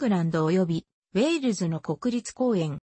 グランド及びウェールズの国立公園。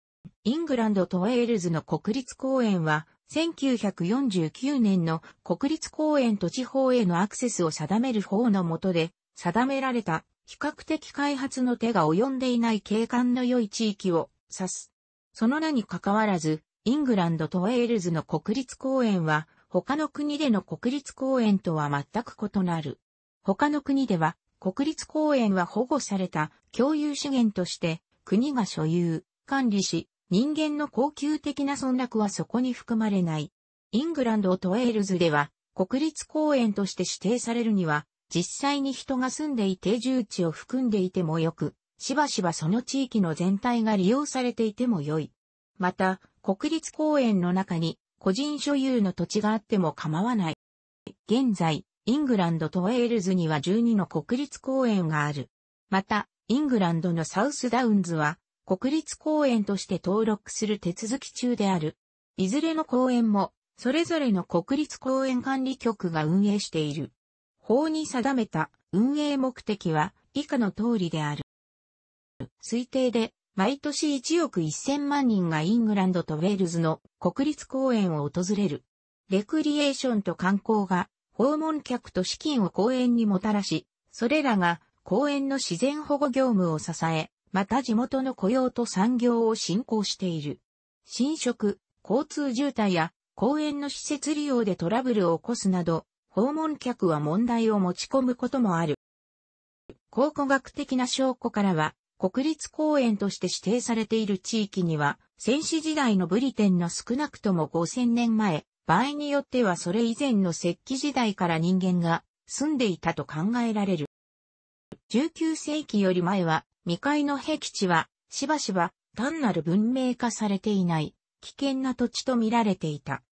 イングランドとウェールズの国立公園は、1949年の国立公園と地方へのアクセスを定める法の下で、定められた比較的開発の手が及んでいない景観の良い地域を指す。その名にかかわらず、イングランドとウェールズの国立公園は、他の国での国立公園とは全く異なる。他の国では、国立公園は保護された共有資源として国が所有、管理し、人間の恒久的な存落はそこに含まれない。イングランドとウェールズでは国立公園として指定されるには実際に人が住んでいて住地を含んでいてもよく、しばしばその地域の全体が利用されていてもよい。また、国立公園の中に個人所有の土地があっても構わない。現在、イングランドとウェールズには12の国立公園がある。また、イングランドのサウスダウンズは、国立公園として登録する手続き中である。いずれの公園も、それぞれの国立公園管理局が運営している。法に定めた運営目的は以下の通りである。推定で、毎年1億1000万人がイングランドとウェールズの国立公園を訪れる。レクリエーションと観光が訪問客と資金を公園にもたらし、それらが公園の自然保護業務を支え、また地元の雇用と産業を振興している。侵食、交通渋滞や公園の施設利用でトラブルを起こすなど、訪問客は問題を持ち込むこともある。考古学的な証拠からは、国立公園として指定されている地域には、戦死時代のブリテンの少なくとも5000年前、場合によってはそれ以前の石器時代から人間が住んでいたと考えられる。19世紀より前は未開の壁地はしばしば単なる文明化されていない危険な土地と見られていた。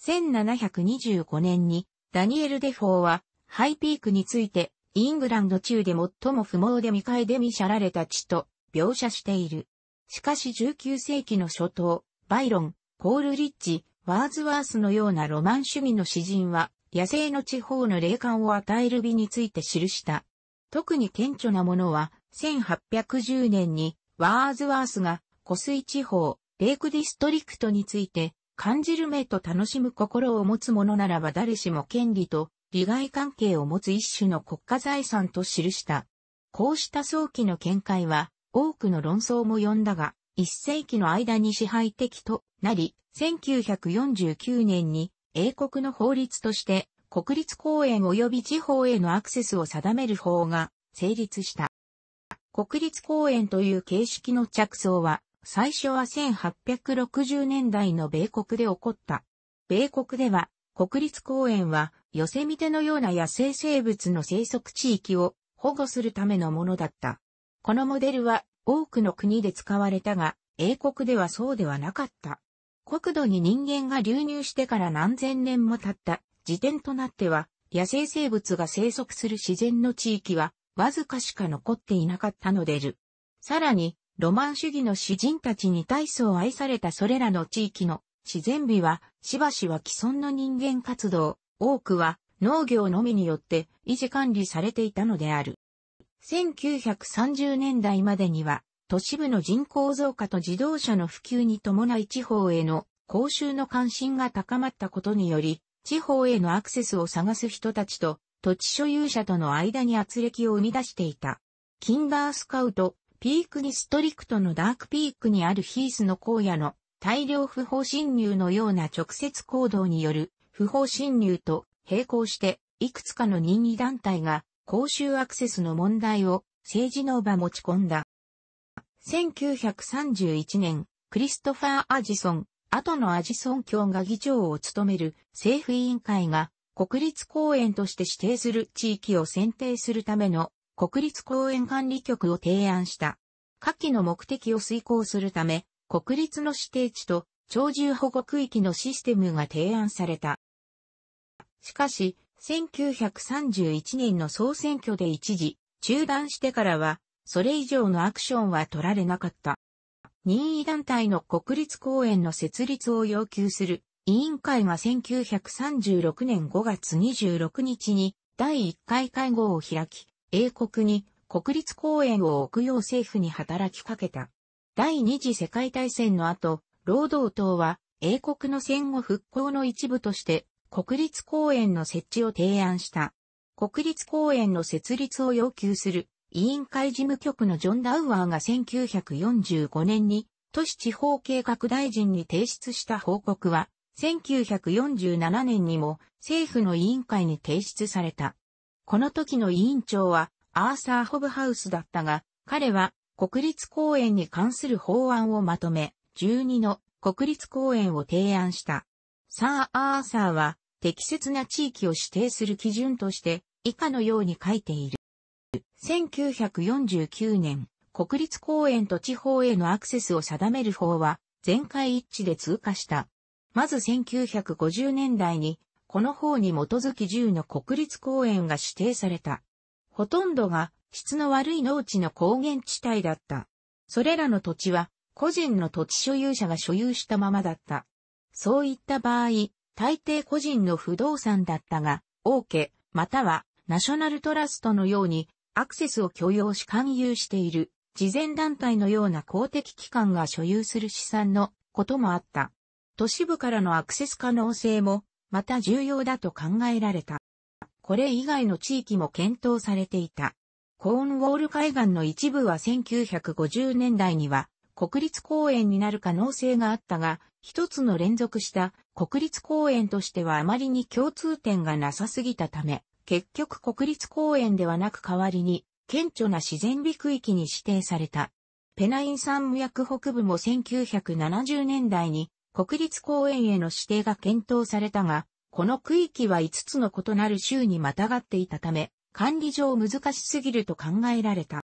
1725年にダニエル・デフォーはハイピークについてイングランド中で最も不毛で未開で見しゃられた地と描写している。しかし19世紀の初頭、バイロン、コールリッジ、ワーズワースのようなロマン主義の詩人は、野生の地方の霊感を与える美について記した。特に顕著なものは、1810年に、ワーズワースが、湖水地方、レイクディストリクトについて、感じる目と楽しむ心を持つ者ならば誰しも権利と利害関係を持つ一種の国家財産と記した。こうした早期の見解は、多くの論争も呼んだが、1世紀の間に支配的となり、1949年に英国の法律として国立公園及び地方へのアクセスを定める法が成立した。国立公園という形式の着想は、最初は1860年代の米国で起こった。米国では、国立公園は、寄せみ手のような野生生物の生息地域を保護するためのものだった。このモデルは多くの国で使われたが、英国ではそうではなかった。国土に人間が流入してから何千年も経った時点となっては、野生生物が生息する自然の地域は、わずかしか残っていなかったのでる。さらに、ロマン主義の詩人たちに大層愛されたそれらの地域の自然美は、しばしは既存の人間活動、多くは農業のみによって維持管理されていたのである。1930年代までには、都市部の人口増加と自動車の普及に伴い地方への公衆の関心が高まったことにより、地方へのアクセスを探す人たちと土地所有者との間に圧力を生み出していた。キンダースカウト、ピークにストリクトのダークピークにあるヒースの荒野の大量不法侵入のような直接行動による不法侵入と並行していくつかの任意団体が公衆アクセスの問題を政治の場持ち込んだ。1931年、クリストファー・アジソン、後のアジソン教が議長を務める政府委員会が国立公園として指定する地域を選定するための国立公園管理局を提案した。下記の目的を遂行するため、国立の指定地と鳥獣保護区域のシステムが提案された。しかし、1931年の総選挙で一時中断してからは、それ以上のアクションは取られなかった。任意団体の国立公園の設立を要求する委員会が1936年5月26日に第1回会合を開き、英国に国立公園を置くよう政府に働きかけた。第二次世界大戦の後、労働党は英国の戦後復興の一部として国立公園の設置を提案した。国立公園の設立を要求する委員会事務局のジョン・ダウアーが1945年に都市地方計画大臣に提出した報告は1947年にも政府の委員会に提出された。この時の委員長はアーサー・ホブハウスだったが、彼は国立公園に関する法案をまとめ、12の国立公園を提案した。サー・アーサーは適切な地域を指定する基準として、以下のように書いている。1949年、国立公園と地方へのアクセスを定める法は、全会一致で通過した。まず1950年代に、この法に基づき10の国立公園が指定された。ほとんどが質の悪い農地の高原地帯だった。それらの土地は個人の土地所有者が所有したままだった。そういった場合、大抵個人の不動産だったが、王家、またはナショナルトラストのようにアクセスを許容し勧誘している、慈善団体のような公的機関が所有する資産のこともあった。都市部からのアクセス可能性も、また重要だと考えられた。これ以外の地域も検討されていた。コーンウォール海岸の一部は1950年代には国立公園になる可能性があったが、一つの連続した国立公園としてはあまりに共通点がなさすぎたため、結局国立公園ではなく代わりに、顕著な自然美区域に指定された。ペナイン山脈北部も1970年代に国立公園への指定が検討されたが、この区域は5つの異なる州にまたがっていたため、管理上難しすぎると考えられた。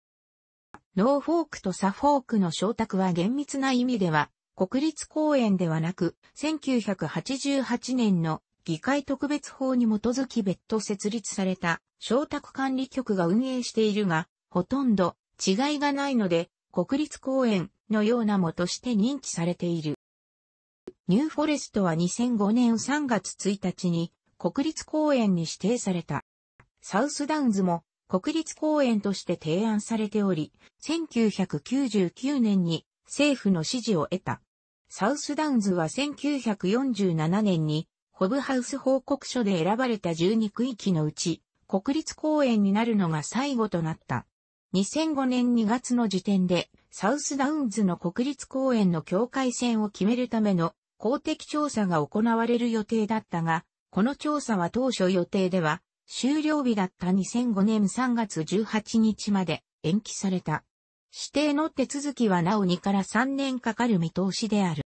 ノーフォークとサフォークの小宅は厳密な意味では、国立公園ではなく、1988年の議会特別法に基づき別途設立された、小宅管理局が運営しているが、ほとんど違いがないので、国立公園のようなもとして認知されている。ニューフォレストは2005年3月1日に国立公園に指定された。サウスダウンズも国立公園として提案されており、1999年に政府の支持を得た。サウスダウンズは1947年にホブハウス報告書で選ばれた12区域のうち、国立公園になるのが最後となった。2005年2月の時点で、サウスダウンズの国立公園の境界線を決めるための公的調査が行われる予定だったが、この調査は当初予定では終了日だった2005年3月18日まで延期された。指定の手続きはなお2から3年かかる見通しである。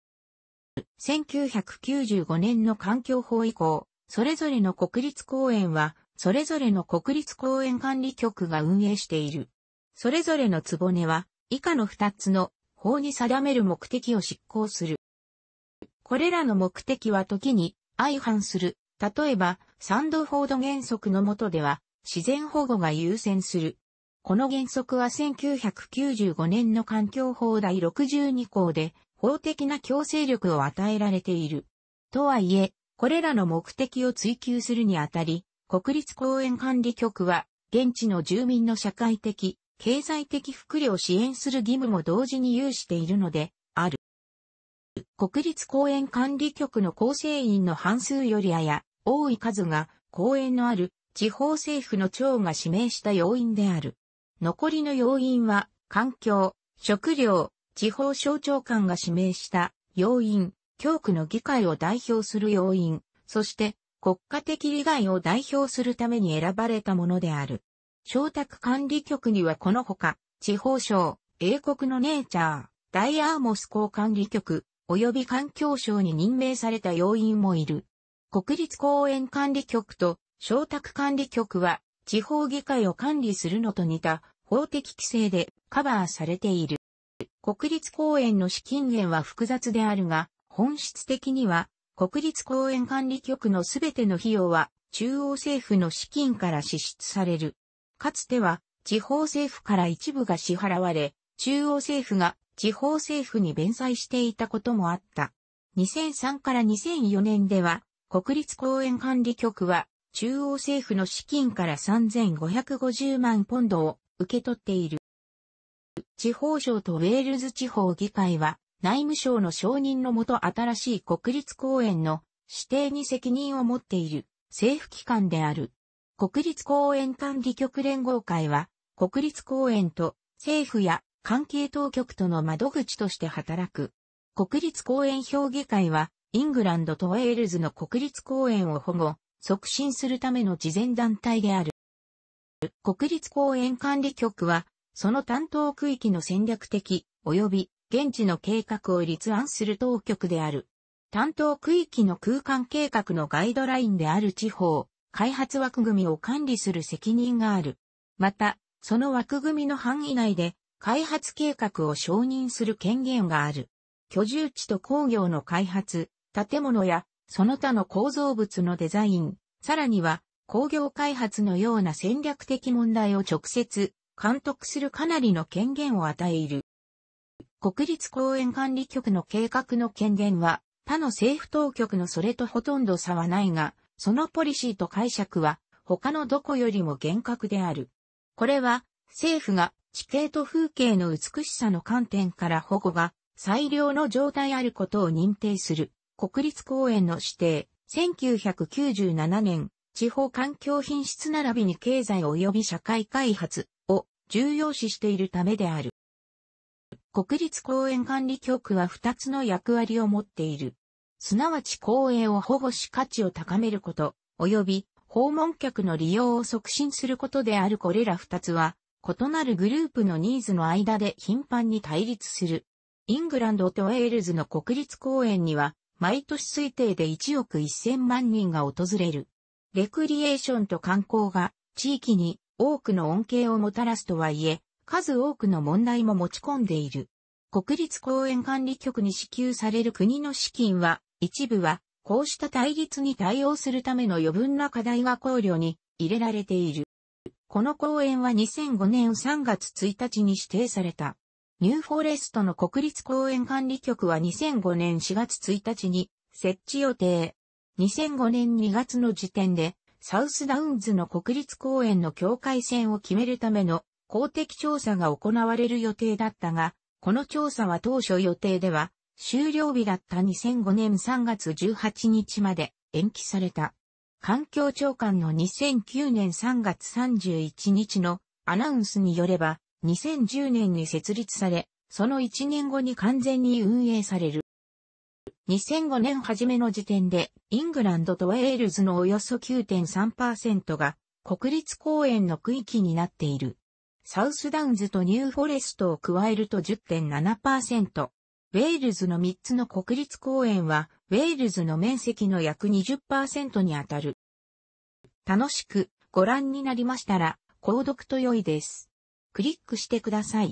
1995年の環境法以降、それぞれの国立公園は、それぞれの国立公園管理局が運営している。それぞれのつぼねは、以下の2つの法に定める目的を執行する。これらの目的は時に相反する例えば、サンドフォード原則の下では、自然保護が優先する。この原則は1995年の環境法第62項で、法的な強制力を与えられている。とはいえ、これらの目的を追求するにあたり、国立公園管理局は、現地の住民の社会的、経済的福利を支援する義務も同時に有しているので、ある。国立公園管理局の構成員の半数よりあや、多い数が公園のある地方政府の長が指名した要因である。残りの要因は、環境、食料、地方省庁官が指名した要因、教区の議会を代表する要因、そして国家的利害を代表するために選ばれたものである。承宅管理局にはこのほか、地方省、英国のネイチャー、ダイアーモス公管理局、及び環境省に任命された要因もいる。国立公園管理局と商宅管理局は地方議会を管理するのと似た法的規制でカバーされている。国立公園の資金源は複雑であるが、本質的には国立公園管理局のすべての費用は中央政府の資金から支出される。かつては地方政府から一部が支払われ、中央政府が地方政府に弁済していたこともあった。2003から2004年では国立公園管理局は、中央政府の資金から3550万ポンドを受け取っている。地方省とウェールズ地方議会は、内務省の承認のもと新しい国立公園の指定に責任を持っている政府機関である。国立公園管理局連合会は、国立公園と政府や関係当局との窓口として働く。国立公園評議会は、イングランドとウェールズの国立公園を保護、促進するための慈善団体である。国立公園管理局は、その担当区域の戦略的、及び現地の計画を立案する当局である。担当区域の空間計画のガイドラインである地方、開発枠組みを管理する責任がある。また、その枠組みの範囲内で、開発計画を承認する権限がある。居住地と工業の開発、建物やその他の構造物のデザイン、さらには工業開発のような戦略的問題を直接監督するかなりの権限を与えいる。国立公園管理局の計画の権限は他の政府当局のそれとほとんど差はないが、そのポリシーと解釈は他のどこよりも厳格である。これは政府が地形と風景の美しさの観点から保護が最良の状態あることを認定する国立公園の指定、1997年、地方環境品質並びに経済及び社会開発を重要視しているためである。国立公園管理局は2つの役割を持っている。すなわち公園を保護し価値を高めること、及び訪問客の利用を促進することであるこれら2つは、異なるグループのニーズの間で頻繁に対立する。イングランドとウェールズの国立公園には、毎年推定で1億1000万人が訪れる。レクリエーションと観光が地域に多くの恩恵をもたらすとはいえ、数多くの問題も持ち込んでいる。国立公園管理局に支給される国の資金は、一部は、こうした対立に対応するための余分な課題が考慮に入れられている。この公園は2005年3月1日に指定された。ニューフォレストの国立公園管理局は2005年4月1日に設置予定。2005年2月の時点で、サウスダウンズの国立公園の境界線を決めるための公的調査が行われる予定だったが、この調査は当初予定では終了日だった2005年3月18日まで延期された。環境長官の2009年3月31日のアナウンスによれば、2010年に設立され、その1年後に完全に運営される。2005年初めの時点で、イングランドとウェールズのおよそ9.3%が国立公園の区域になっている。サウスダウンズとニューフォレストを加えると10.7%。ウェールズの3つの国立公園は、ウェールズの面積の約20%にあたる。楽しくご覧になりましたら、購読と良いです。クリックしてください。